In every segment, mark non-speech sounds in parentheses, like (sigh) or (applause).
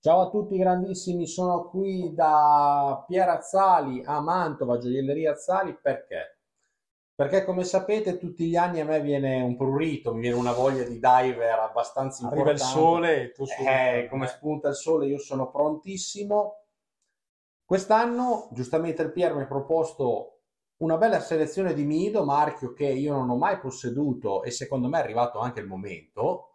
Ciao a tutti grandissimi, sono qui da Azzali a Mantova, gioielleria Azzali, perché? Perché come sapete tutti gli anni a me viene un prurito, mi viene una voglia di diver abbastanza importante. Arriva il sole e tu sul... eh, come spunta il sole io sono prontissimo. Quest'anno giustamente il Pier mi ha proposto una bella selezione di Mido, marchio che io non ho mai posseduto e secondo me è arrivato anche il momento,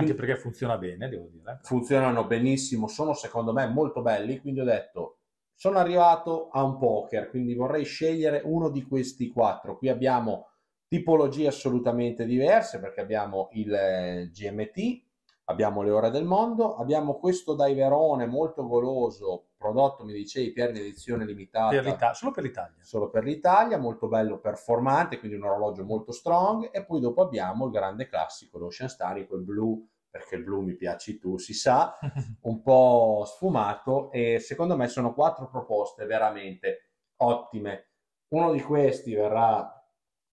anche perché funziona bene, devo dire. Funzionano benissimo, sono secondo me molto belli, quindi ho detto sono arrivato a un poker, quindi vorrei scegliere uno di questi quattro. Qui abbiamo tipologie assolutamente diverse perché abbiamo il eh, GMT, abbiamo le ore del mondo, abbiamo questo daiverone molto goloso prodotto, mi dicevi, per edizione limitata. Per solo per l'Italia. Solo per l'Italia, molto bello, performante, quindi un orologio molto strong. E poi dopo abbiamo il grande classico, l'Ocean Star, in quel blu, perché il blu mi piaci tu, si sa, (laughs) un po' sfumato. E secondo me sono quattro proposte veramente ottime. Uno di questi verrà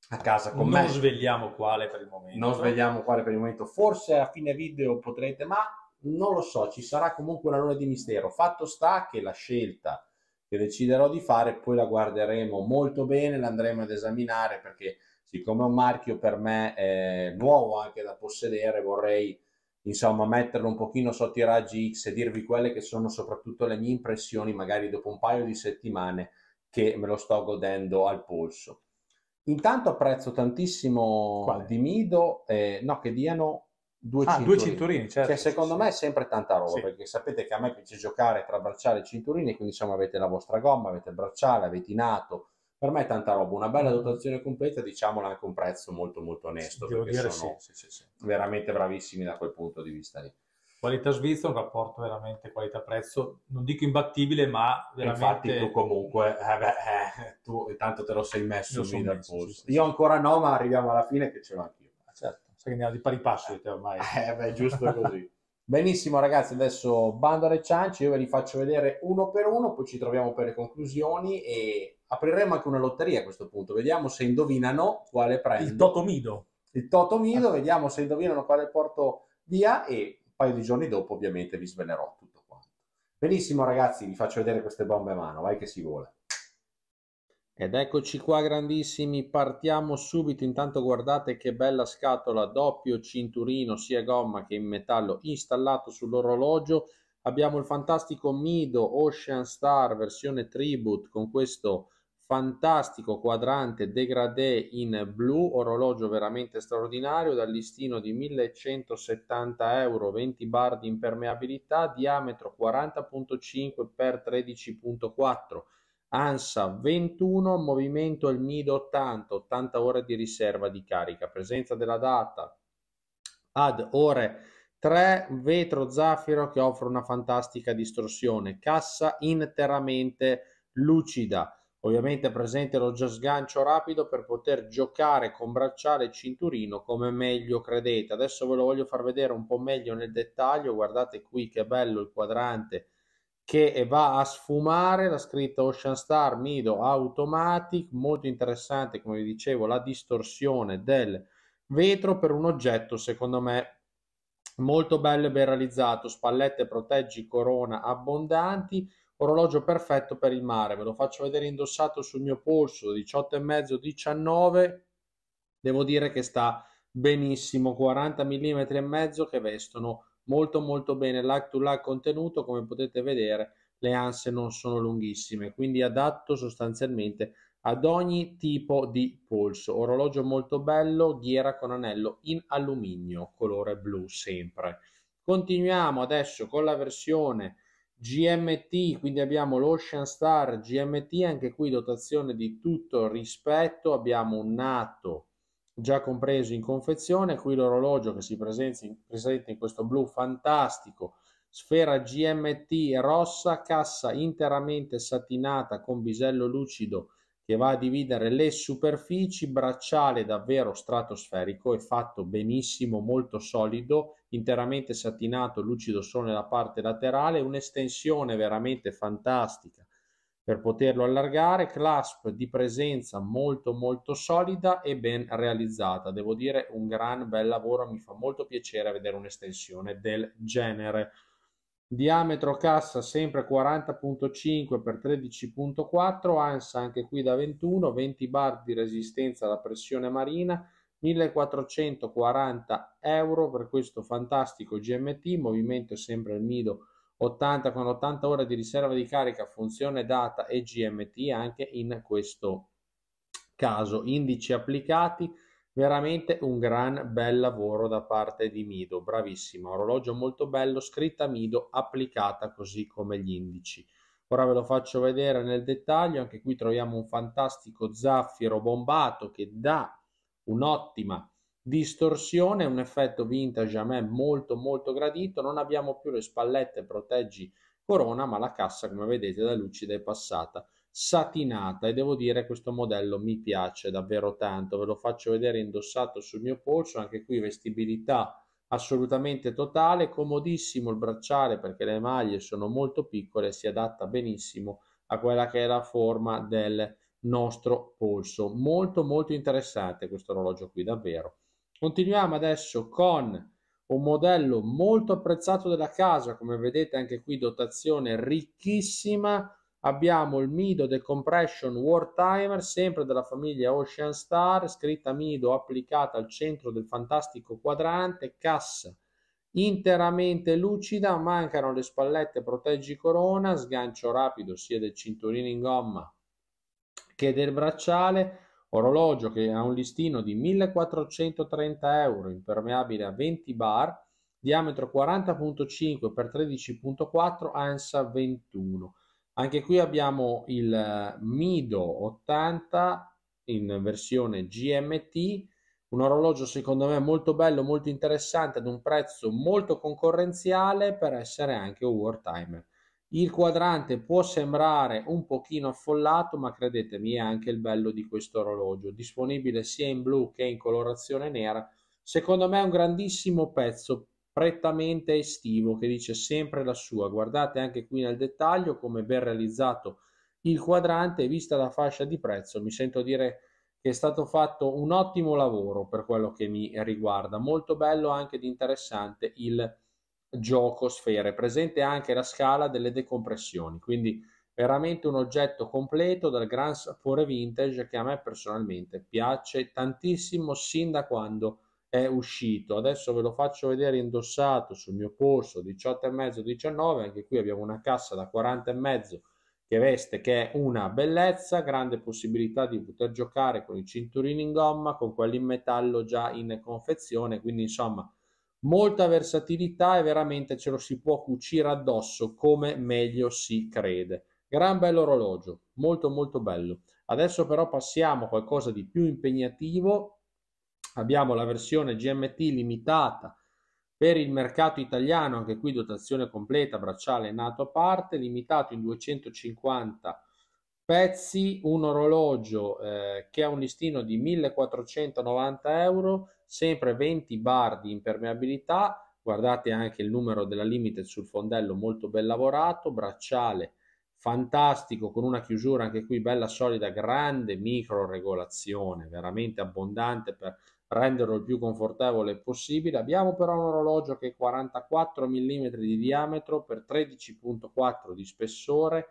a casa con non me. Non svegliamo quale per il momento. Non svegliamo quale per il momento. Forse a fine video potrete, ma non lo so, ci sarà comunque una luna di mistero. Fatto sta che la scelta che deciderò di fare poi la guarderemo molto bene, l'andremo ad esaminare perché siccome è un marchio per me è nuovo anche da possedere, vorrei insomma metterlo un pochino sotto i raggi X e dirvi quelle che sono soprattutto le mie impressioni magari dopo un paio di settimane che me lo sto godendo al polso. Intanto apprezzo tantissimo Quale? di Mido, eh, no, che diano due ah, cinturini. Due cinturini certo. Che secondo sì, me è sempre tanta roba, sì. perché sapete che a me piace giocare tra bracciale e cinturini, quindi insomma avete la vostra gomma, avete il bracciale, avete nato. Per me è tanta roba, una bella mm. dotazione completa, diciamola anche un prezzo molto molto onesto, sì, perché dire, sono veramente bravissimi da quel punto di vista lì. Qualità svizzera, un rapporto veramente qualità-prezzo, non dico imbattibile, ma veramente... Infatti tu comunque, eh beh, eh, tu intanto te lo sei messo lì dal polso. Io ancora no, ma arriviamo alla fine che ce l'ho anch'io. Ah, certo perché andiamo di pari passo di te ormai. (laughs) Eh beh, giusto così. Benissimo ragazzi, adesso bando alle ciance, io ve li faccio vedere uno per uno, poi ci troviamo per le conclusioni e apriremo anche una lotteria a questo punto. Vediamo se indovinano quale prendo. Il Totomido. Il Totomido, ah. vediamo se indovinano quale porto via e un paio di giorni dopo ovviamente vi svelerò tutto quanto. Benissimo ragazzi, vi faccio vedere queste bombe a mano, vai che si vola. Ed eccoci qua grandissimi, partiamo subito, intanto guardate che bella scatola, doppio cinturino sia gomma che in metallo installato sull'orologio, abbiamo il fantastico Mido Ocean Star versione Tribute con questo fantastico quadrante degradé in blu, orologio veramente straordinario, dal listino di 1170 euro, 20 bar di impermeabilità, diametro 40.5 x 13.4 ANSA 21, movimento il MID 80, 80 ore di riserva di carica, presenza della data ad ore 3, vetro zaffiro che offre una fantastica distorsione, cassa interamente lucida, ovviamente presente lo sgancio rapido per poter giocare con bracciale e cinturino come meglio credete. Adesso ve lo voglio far vedere un po' meglio nel dettaglio, guardate qui che bello il quadrante che va a sfumare la scritta Ocean Star Mido Automatic, molto interessante come vi dicevo la distorsione del vetro per un oggetto secondo me molto bello e ben realizzato, spallette proteggi corona abbondanti, orologio perfetto per il mare, ve lo faccio vedere indossato sul mio polso 18,5 19, devo dire che sta benissimo, 40 mm e mezzo che vestono molto molto bene lag to lag contenuto come potete vedere le anse non sono lunghissime quindi adatto sostanzialmente ad ogni tipo di polso orologio molto bello ghiera con anello in alluminio colore blu sempre continuiamo adesso con la versione GMT quindi abbiamo l'Ocean Star GMT anche qui dotazione di tutto rispetto abbiamo un nato già compreso in confezione, qui l'orologio che si presenta in questo blu fantastico, sfera GMT rossa, cassa interamente satinata con bisello lucido che va a dividere le superfici, bracciale davvero stratosferico, è fatto benissimo, molto solido, interamente satinato, lucido solo nella parte laterale, un'estensione veramente fantastica per poterlo allargare, clasp di presenza molto molto solida e ben realizzata, devo dire un gran bel lavoro, mi fa molto piacere vedere un'estensione del genere. Diametro cassa sempre 40.5 x 13.4, ansa anche qui da 21, 20 bar di resistenza alla pressione marina, 1440 euro per questo fantastico GMT, movimento sempre il mido 80 con 80 ore di riserva di carica, funzione data e GMT anche in questo caso. Indici applicati, veramente un gran bel lavoro da parte di Mido, bravissimo, orologio molto bello, scritta Mido, applicata così come gli indici. Ora ve lo faccio vedere nel dettaglio, anche qui troviamo un fantastico zaffiro bombato che dà un'ottima distorsione, un effetto vintage a me molto molto gradito, non abbiamo più le spallette proteggi corona, ma la cassa come vedete da lucida è passata satinata e devo dire questo modello mi piace davvero tanto, ve lo faccio vedere indossato sul mio polso, anche qui vestibilità assolutamente totale, comodissimo il bracciale perché le maglie sono molto piccole, si adatta benissimo a quella che è la forma del nostro polso. Molto molto interessante questo orologio qui, davvero. Continuiamo adesso con un modello molto apprezzato della casa, come vedete anche qui dotazione ricchissima. Abbiamo il Mido Decompression Wartimer, sempre della famiglia Ocean Star, scritta Mido applicata al centro del fantastico quadrante, cassa interamente lucida, mancano le spallette proteggi corona, sgancio rapido sia del cinturino in gomma che del bracciale, orologio che ha un listino di 1430 euro, impermeabile a 20 bar, diametro 40.5 x 13.4 ANSA 21. Anche qui abbiamo il eh, Mido 80 in versione GMT, un orologio secondo me molto bello, molto interessante, ad un prezzo molto concorrenziale per essere anche un wartimer. Il quadrante può sembrare un pochino affollato, ma credetemi è anche il bello di questo orologio, disponibile sia in blu che in colorazione nera. Secondo me è un grandissimo pezzo prettamente estivo che dice sempre la sua. Guardate anche qui nel dettaglio come ben realizzato il quadrante, vista la fascia di prezzo, mi sento dire che è stato fatto un ottimo lavoro per quello che mi riguarda. Molto bello anche ed interessante il gioco sfere, presente anche la scala delle decompressioni, quindi veramente un oggetto completo dal gran sapore vintage che a me personalmente piace tantissimo sin da quando è uscito. Adesso ve lo faccio vedere indossato sul mio polso 18,5 19, anche qui abbiamo una cassa da 40,5 che veste che è una bellezza, grande possibilità di poter giocare con i cinturini in gomma, con quelli in metallo già in confezione, quindi insomma molta versatilità e veramente ce lo si può cucire addosso come meglio si crede. Gran bello orologio, molto molto bello. Adesso però passiamo a qualcosa di più impegnativo. Abbiamo la versione GMT limitata per il mercato italiano, anche qui dotazione completa, bracciale nato a parte, limitato in 250 pezzi, un orologio eh, che ha un listino di 1490 euro sempre 20 bar di impermeabilità, guardate anche il numero della Limited sul fondello molto ben lavorato, bracciale fantastico con una chiusura anche qui bella solida, grande micro regolazione, veramente abbondante per renderlo il più confortevole possibile. Abbiamo però un orologio che è 44 mm di diametro per 13.4 di spessore,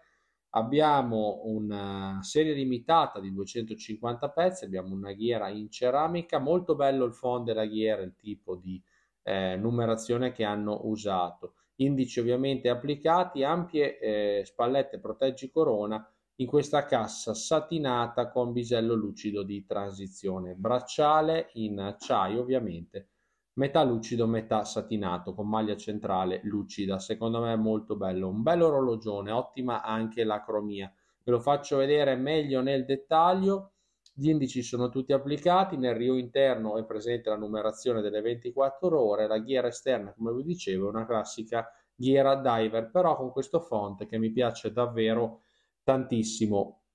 abbiamo una serie limitata di 250 pezzi, abbiamo una ghiera in ceramica, molto bello il fondo della ghiera, il tipo di eh, numerazione che hanno usato, indici ovviamente applicati, ampie eh, spallette proteggi corona in questa cassa satinata con bisello lucido di transizione, bracciale in acciaio ovviamente metà lucido, metà satinato, con maglia centrale lucida. Secondo me è molto bello. Un bello orologione, ottima anche la cromia. Ve lo faccio vedere meglio nel dettaglio. Gli indici sono tutti applicati, nel rio interno è presente la numerazione delle 24 ore, la ghiera esterna, come vi dicevo, è una classica ghiera diver, però con questo font che mi piace davvero tantissimo.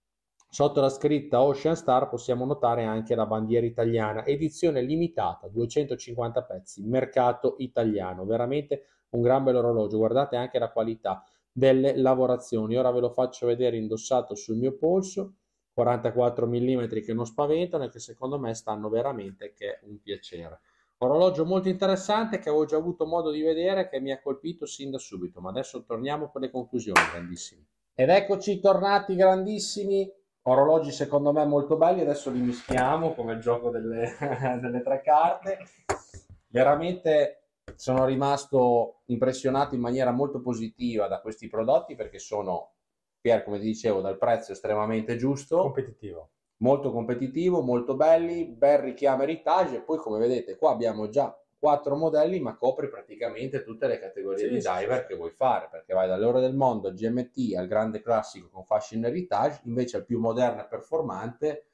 Sotto la scritta Ocean Star possiamo notare anche la bandiera italiana, edizione limitata, 250 pezzi, mercato italiano, veramente un gran orologio. guardate anche la qualità delle lavorazioni. Ora ve lo faccio vedere indossato sul mio polso, 44 mm che non spaventano e che secondo me stanno veramente che è un piacere. Orologio molto interessante che avevo già avuto modo di vedere che mi ha colpito sin da subito, ma adesso torniamo con le conclusioni grandissimi. Ed eccoci tornati grandissimi orologi secondo me molto belli, adesso li mischiamo come il gioco delle, (laughs) delle tre carte. Veramente sono rimasto impressionato in maniera molto positiva da questi prodotti perché sono, Pier, come ti dicevo, dal prezzo estremamente giusto. Competitivo. Molto competitivo, molto belli, bel richiamo eritage poi come vedete qua abbiamo già quattro modelli, ma copri praticamente tutte le categorie sì, di diver sì. che vuoi fare, perché vai dall'ora del mondo al GMT al grande classico con fashion heritage, invece al più moderno e performante,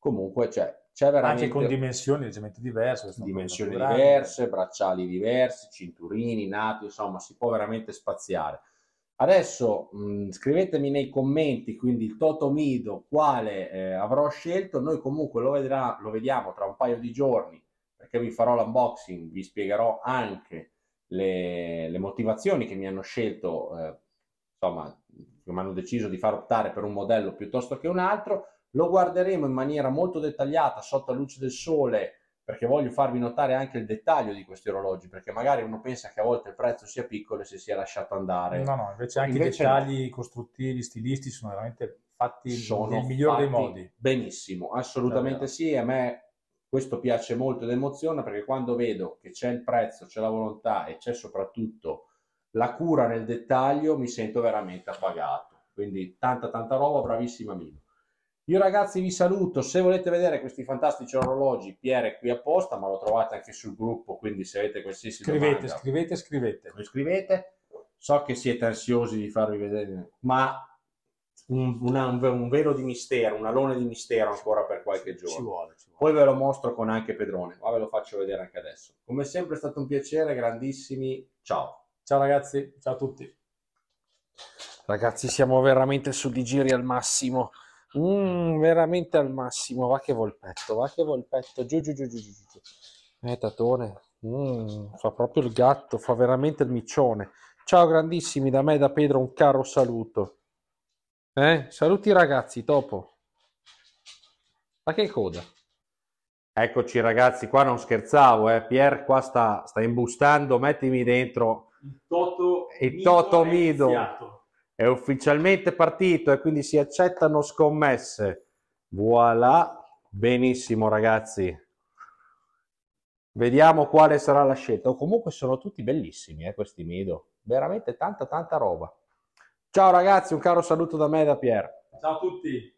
comunque cioè, c'è, c'è veramente... Anche con dimensioni leggermente diverse. Dimensioni diverse, bracciali diversi, cinturini, nati, insomma, si può veramente spaziare. Adesso mh, mm, scrivetemi nei commenti, quindi il Toto Mido, quale eh, avrò scelto, noi comunque lo, vedrà, lo vediamo tra un paio di giorni perché vi farò l'unboxing, vi spiegherò anche le, le motivazioni che mi hanno scelto, eh, insomma, che mi hanno deciso di far optare per un modello piuttosto che un altro. Lo guarderemo in maniera molto dettagliata sotto la luce del sole perché voglio farvi notare anche il dettaglio di questi orologi, perché magari uno pensa che a volte il prezzo sia piccolo e si sia lasciato andare. No, no, invece anche invece i dettagli no. costruttivi, stilistici sono veramente fatti sono nel migliore dei modi. Benissimo, assolutamente sì, a me questo piace molto ed emoziona perché quando vedo che c'è il prezzo, c'è la volontà e c'è soprattutto la cura nel dettaglio, mi sento veramente appagato. Quindi tanta tanta roba, bravissima Mino. Io ragazzi vi saluto, se volete vedere questi fantastici orologi, Pierre è qui apposta, ma lo trovate anche sul gruppo, quindi se avete qualsiasi scrivete, domanda... Scrivete, scrivete, scrivete. So che siete ansiosi di farvi vedere, ma un, una, un, velo di mistero, un alone di mistero ancora per qualche giorno. Ci vuole, ci vuole. Poi ve lo mostro con anche Pedrone, ma ve lo faccio vedere anche adesso. Come sempre è stato un piacere, grandissimi. Ciao. Ciao ragazzi, ciao a tutti. Ragazzi, siamo veramente su di giri al massimo. Mm, veramente al massimo. Va che volpetto, va che volpetto. Giù, giù, giù, giù, giù. Eh, Tatone. Mm, fa proprio il gatto, fa veramente il micione. Ciao grandissimi, da me e da Pedro un caro saluto. Eh? Saluti ragazzi, topo. Ma che coda? Eccoci ragazzi, qua non scherzavo, eh. Pier qua sta, sta imbustando, mettimi dentro. Il Toto, il Mido Toto Mido è, è, ufficialmente partito e quindi si accettano scommesse. Voilà, benissimo ragazzi. Vediamo quale sarà la scelta. O oh, comunque sono tutti bellissimi eh, questi Mido, veramente tanta tanta roba. Ciao ragazzi, un caro saluto da me e da Pier. Ciao a tutti.